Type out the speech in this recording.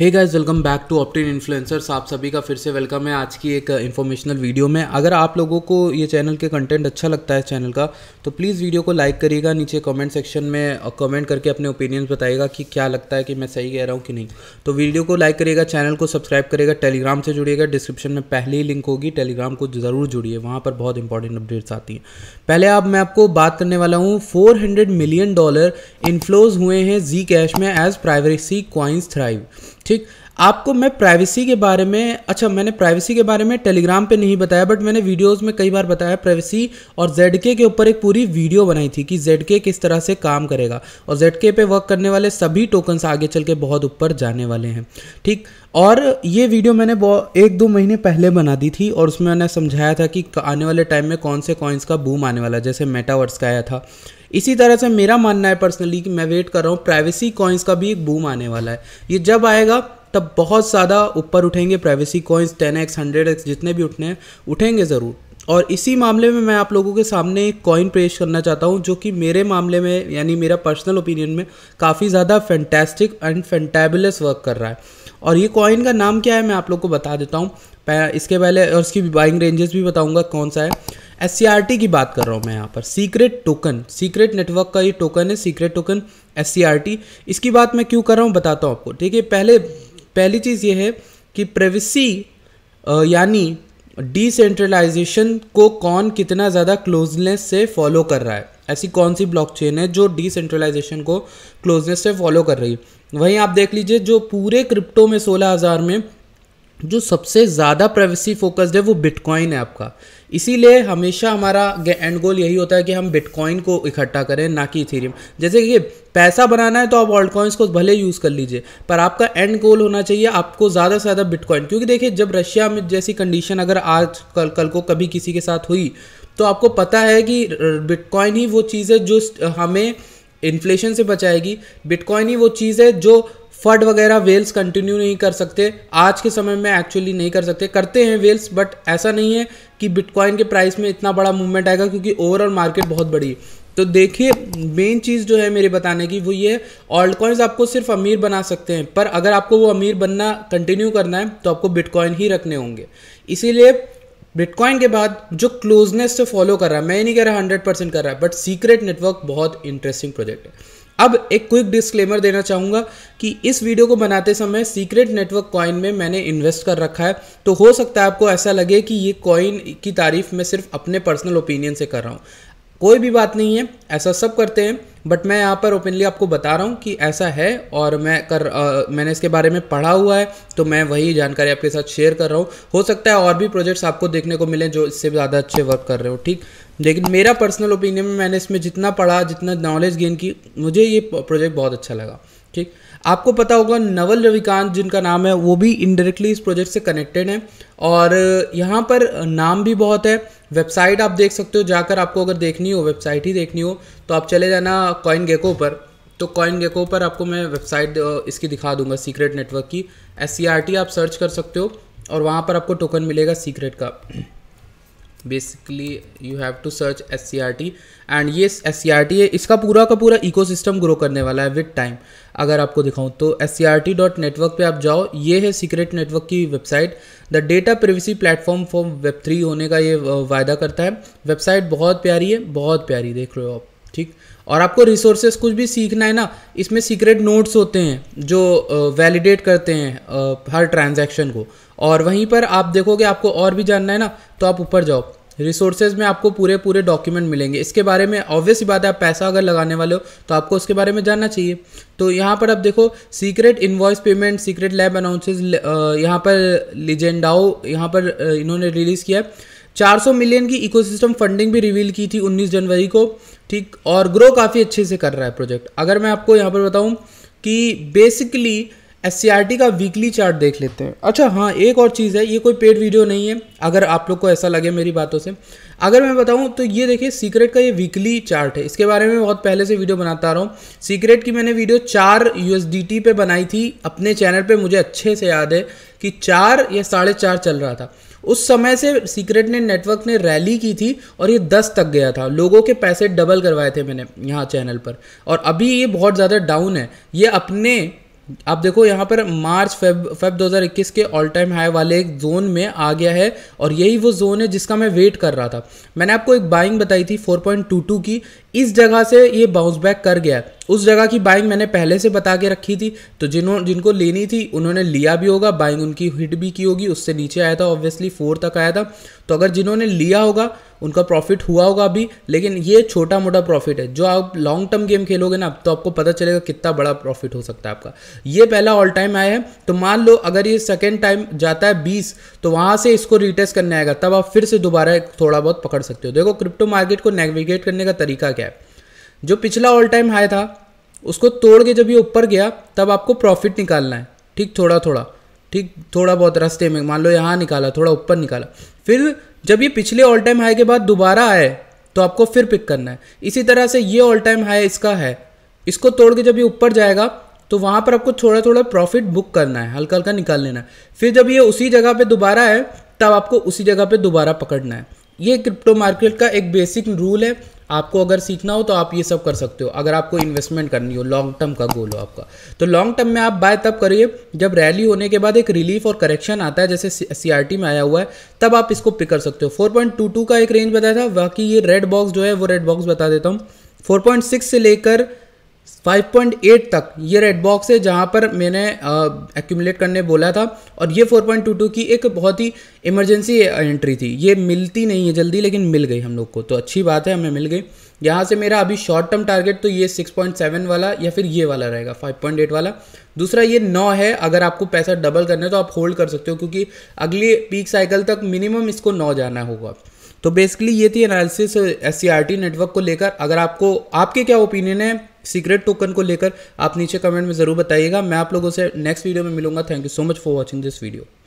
hey guys welcome back to optin influencers आप सभी का फिर से वेलकम है आज की एक इन्फॉर्मेशनल uh, वीडियो में अगर आप लोगों को ये चैनल के कंटेंट अच्छा लगता है चैनल का तो प्लीज़ वीडियो को लाइक करिएगा नीचे कमेंट सेक्शन में कमेंट uh, करके अपने ओपिनियंस बताइएगा कि क्या लगता है कि मैं सही कह रहा हूँ कि नहीं तो वीडियो को लाइक करिएगा चैनल को सब्सक्राइब करेगा टेलीग्राम से जुड़िएगा डिस्क्रिप्शन में पहले ही लिंक होगी टेलीग्राम को ज़रूर जुड़िए वहाँ पर बहुत इंपॉर्टेंट अपडेट्स आती हैं पहले अब आप मैं आपको बात करने वाला हूँ फोर मिलियन डॉलर इन्फ्लोज हुए हैं जी कैश में एज प्राइवेसी क्वाइंस थ्राइव ठीक आपको मैं प्राइवेसी के बारे में अच्छा मैंने प्राइवेसी के बारे में टेलीग्राम पे नहीं बताया बट मैंने वीडियोस में कई बार बताया प्राइवेसी और जेड के ऊपर एक पूरी वीडियो बनाई थी कि जेड के किस तरह से काम करेगा और जेड के पे वर्क करने वाले सभी टोकन्स आगे चल के बहुत ऊपर जाने वाले हैं ठीक और ये वीडियो मैंने एक दो महीने पहले बना दी थी और उसमें मैंने समझाया था कि आने वाले टाइम में कौन से कॉइन्स का बूम आने वाला जैसे मेटावर्स का आया था इसी तरह से मेरा मानना है पर्सनली कि मैं वेट कर रहा हूँ प्राइवेसी कॉइन्स का भी एक बूम आने वाला है ये जब आएगा तब बहुत ज़्यादा ऊपर उठेंगे privacy coins ten x hundred x जितने भी उठने हैं उठेंगे ज़रूर और इसी मामले में मैं आप लोगों के सामने एक कॉइन पेश करना चाहता हूँ जो कि मेरे मामले में यानी मेरा पर्सनल ओपिनियन में काफ़ी ज़्यादा फैंटेस्टिक एंड फैंटेबुलस वर्क कर रहा है और ये कॉइन का नाम क्या है मैं आप लोग को बता देता हूँ इसके पहले और उसकी बाइंग रेंजेस भी बताऊँगा कौन सा है एस की बात कर रहा हूँ मैं यहाँ पर सीक्रेट टोकन सीक्रेट नेटवर्क का ये टोकन है सीक्रेट टोकन एस इसकी बात मैं क्यों कर रहा हूँ बताता हूँ आपको ठीक है पहले पहली चीज़ ये है कि प्रेविसी यानी डिसेंट्रलाइजेशन को कौन कितना ज़्यादा क्लोजनेस से फॉलो कर रहा है ऐसी कौन सी ब्लॉकचेन है जो डिसेंट्रलाइजेशन को क्लोजनेस से फॉलो कर रही है वहीं आप देख लीजिए जो पूरे क्रिप्टो में सोलह हज़ार में जो सबसे ज़्यादा प्राइवेसी फोकस्ड है वो बिटकॉइन है आपका इसीलिए हमेशा हमारा एंड गोल यही होता है कि हम बिटकॉइन को इकट्ठा करें ना कि इथेरियम जैसे कि पैसा बनाना है तो आप ऑल्ड कॉइन्स को भले यूज़ कर लीजिए पर आपका एंड गोल होना चाहिए आपको ज़्यादा से ज़्यादा बिटकॉइन क्योंकि देखिए जब रशिया में जैसी कंडीशन अगर आज कल कल को कभी किसी के साथ हुई तो आपको पता है कि बिटकॉइन ही वो चीज़ है जो हमें इन्फ्लेशन से बचाएगी बिटकॉइन ही वो चीज़ है जो फड वगैरह वेल्स कंटिन्यू नहीं कर सकते आज के समय में एक्चुअली नहीं कर सकते करते हैं वेल्स बट ऐसा नहीं है कि बिटकॉइन के प्राइस में इतना बड़ा मूवमेंट आएगा क्योंकि ओवरऑल मार्केट बहुत बड़ी है तो देखिए मेन चीज़ जो है मेरे बताने की वो ये ऑल्ड कॉइन्स आपको सिर्फ अमीर बना सकते हैं पर अगर आपको वो अमीर बनना कंटिन्यू करना है तो आपको बिटकॉइन ही रखने होंगे इसीलिए बिटकॉइन के बाद जो क्लोजनेस से फॉलो कर रहा है मैं नहीं कह रहा हंड्रेड परसेंट कर रहा है बट सीक्रेट नेटवर्क बहुत इंटरेस्टिंग प्रोजेक्ट है अब एक क्विक डिस्क्लेमर देना चाहूँगा कि इस वीडियो को बनाते समय सीक्रेट नेटवर्क कॉइन में मैंने इन्वेस्ट कर रखा है तो हो सकता है आपको ऐसा लगे कि ये कॉइन की तारीफ मैं सिर्फ अपने पर्सनल ओपिनियन से कर रहा हूँ कोई भी बात नहीं है ऐसा सब करते हैं बट मैं यहाँ पर ओपनली आपको बता रहा हूँ कि ऐसा है और मैं कर आ, मैंने इसके बारे में पढ़ा हुआ है तो मैं वही जानकारी आपके साथ शेयर कर रहा हूँ हो सकता है और भी प्रोजेक्ट्स आपको देखने को मिले जो इससे ज़्यादा अच्छे वर्क कर रहे हो ठीक लेकिन मेरा पर्सनल ओपिनियन में मैंने इसमें जितना पढ़ा जितना नॉलेज गेन की मुझे ये प्रोजेक्ट बहुत अच्छा लगा ठीक आपको पता होगा नवल रविकांत जिनका नाम है वो भी इनडायरेक्टली इस प्रोजेक्ट से कनेक्टेड है और यहाँ पर नाम भी बहुत है वेबसाइट आप देख सकते हो जाकर आपको अगर देखनी हो वेबसाइट ही देखनी हो तो आप चले जाना कॉइन गेको पर तो कॉइन गेको पर आपको मैं वेबसाइट इसकी दिखा दूंगा सीक्रेट नेटवर्क की एस आप सर्च कर सकते हो और वहाँ पर आपको टोकन मिलेगा सीक्रेट का basically you have to search S C R T and ये एस सी आर टी है इसका पूरा का पूरा इको सिस्टम ग्रो करने वाला है विद टाइम अगर आपको दिखाऊँ तो S C R T dot network पर आप जाओ ये है सीक्रेट नेटवर्क की website the data privacy platform for web three होने का ये वायदा करता है वेबसाइट बहुत प्यारी है बहुत प्यारी देख रहे हो आप ठीक और आपको रिसोर्सेज कुछ भी सीखना है ना इसमें सीक्रेट नोट्स होते हैं जो वैलिडेट करते हैं हर ट्रांजैक्शन को और वहीं पर आप देखोगे आपको और भी जानना है ना तो आप ऊपर जाओ रिसोर्सेज में आपको पूरे पूरे डॉक्यूमेंट मिलेंगे इसके बारे में ऑब्वियस बात है आप पैसा अगर लगाने वाले हो तो आपको उसके बारे में जानना चाहिए तो यहाँ पर आप देखो secret invoice payment secret lab announces यहाँ पर लिजेंडाओ यहाँ पर इन्होंने रिलीज़ किया है 400 मिलियन की इकोसिस्टम फंडिंग भी रिवील की थी 19 जनवरी को ठीक और ग्रो काफ़ी अच्छे से कर रहा है प्रोजेक्ट अगर मैं आपको यहाँ पर बताऊँ कि बेसिकली एस का वीकली चार्ट देख लेते हैं अच्छा हाँ एक और चीज़ है ये कोई पेड वीडियो नहीं है अगर आप लोग को ऐसा लगे मेरी बातों से अगर मैं बताऊँ तो ये देखिए सीक्रेट का ये वीकली चार्ट है इसके बारे में बहुत पहले से वीडियो बनाता रहा हूँ सीक्रेट की मैंने वीडियो चार यू पे बनाई थी अपने चैनल पर मुझे अच्छे से याद है कि चार या साढ़े चार चल रहा था उस समय से सीक्रेट ने नेटवर्क ने रैली की थी और ये दस तक गया था लोगों के पैसे डबल करवाए थे मैंने यहाँ चैनल पर और अभी ये बहुत ज़्यादा डाउन है ये अपने आप देखो यहाँ पर मार्च फेब फेब 2021 के ऑल टाइम हाई वाले एक जोन में आ गया है और यही वो जोन है जिसका मैं वेट कर रहा था मैंने आपको एक बाइंग बताई थी 4.22 की इस जगह से ये बाउंस बैक कर गया उस जगह की बाइंग मैंने पहले से बता के रखी थी तो जिन्होंने जिनको लेनी थी उन्होंने लिया भी होगा बाइंग उनकी हिट भी की होगी उससे नीचे आया था ऑब्वियसली फोर तक आया था तो अगर जिन्होंने लिया होगा उनका प्रॉफिट हुआ होगा अभी लेकिन ये छोटा मोटा प्रॉफिट है जो आप लॉन्ग टर्म गेम खेलोगे ना तो आपको पता चलेगा कितना बड़ा प्रॉफिट हो सकता है आपका ये पहला ऑल टाइम आया है तो मान लो अगर ये सेकेंड टाइम जाता है बीस तो वहाँ से इसको रिटेस्ट करने आएगा तब आप फिर से दोबारा थोड़ा बहुत पकड़ सकते हो देखो क्रिप्टो मार्केट को नेविगेट करने का तरीका क्या जो पिछला ऑल टाइम हाई था उसको तोड़ के जब ये ऊपर गया तब आपको प्रॉफिट निकालना है ठीक थोड़ा थोड़ा ठीक थोड़ा बहुत रास्ते में मान लो यहाँ निकाला थोड़ा ऊपर निकाला फिर जब ये पिछले ऑल टाइम हाई के बाद दोबारा आए तो आपको फिर पिक करना है इसी तरह से ये ऑल टाइम हाई इसका है इसको तोड़ के जब ये ऊपर जाएगा तो वहाँ पर आपको थोड़ा थोड़ा प्रॉफिट बुक करना है हल्का हल्का निकाल लेना है फिर जब ये उसी जगह पे दोबारा है तब आपको उसी जगह पे दोबारा पकड़ना है ये क्रिप्टो मार्केट का एक बेसिक रूल है आपको अगर सीखना हो तो आप ये सब कर सकते हो अगर आपको इन्वेस्टमेंट करनी हो लॉन्ग टर्म का गोल हो आपका तो लॉन्ग टर्म में आप बाय तब करिए जब रैली होने के बाद एक रिलीफ और करेक्शन आता है जैसे सी में आया हुआ है तब आप इसको पिक कर सकते हो फोर का एक रेंज बताया था बाकी ये रेड बॉक्स जो है वो रेड बॉक्स बता देता हूँ फोर से लेकर 5.8 तक ये रेड बॉक्स है जहाँ पर मैंने एक्यूमुलेट करने बोला था और ये 4.22 की एक बहुत ही इमरजेंसी एंट्री थी ये मिलती नहीं है जल्दी लेकिन मिल गई हम लोग को तो अच्छी बात है हमें मिल गई यहाँ से मेरा अभी शॉर्ट टर्म टारगेट तो ये 6.7 वाला या फिर ये वाला रहेगा 5.8 वाला दूसरा ये नौ है अगर आपको पैसा डबल करना है तो आप होल्ड कर सकते हो क्योंकि अगली पीक साइकिल तक मिनिमम इसको नौ जाना होगा तो बेसिकली ये थी एनालिसिस एस सी नेटवर्क को लेकर अगर आपको आपके क्या ओपिनियन है सीक्रेट टोकन को लेकर आप नीचे कमेंट में ज़रूर बताइएगा मैं आप लोगों से नेक्स्ट वीडियो में मिलूंगा thank you so much for watching this video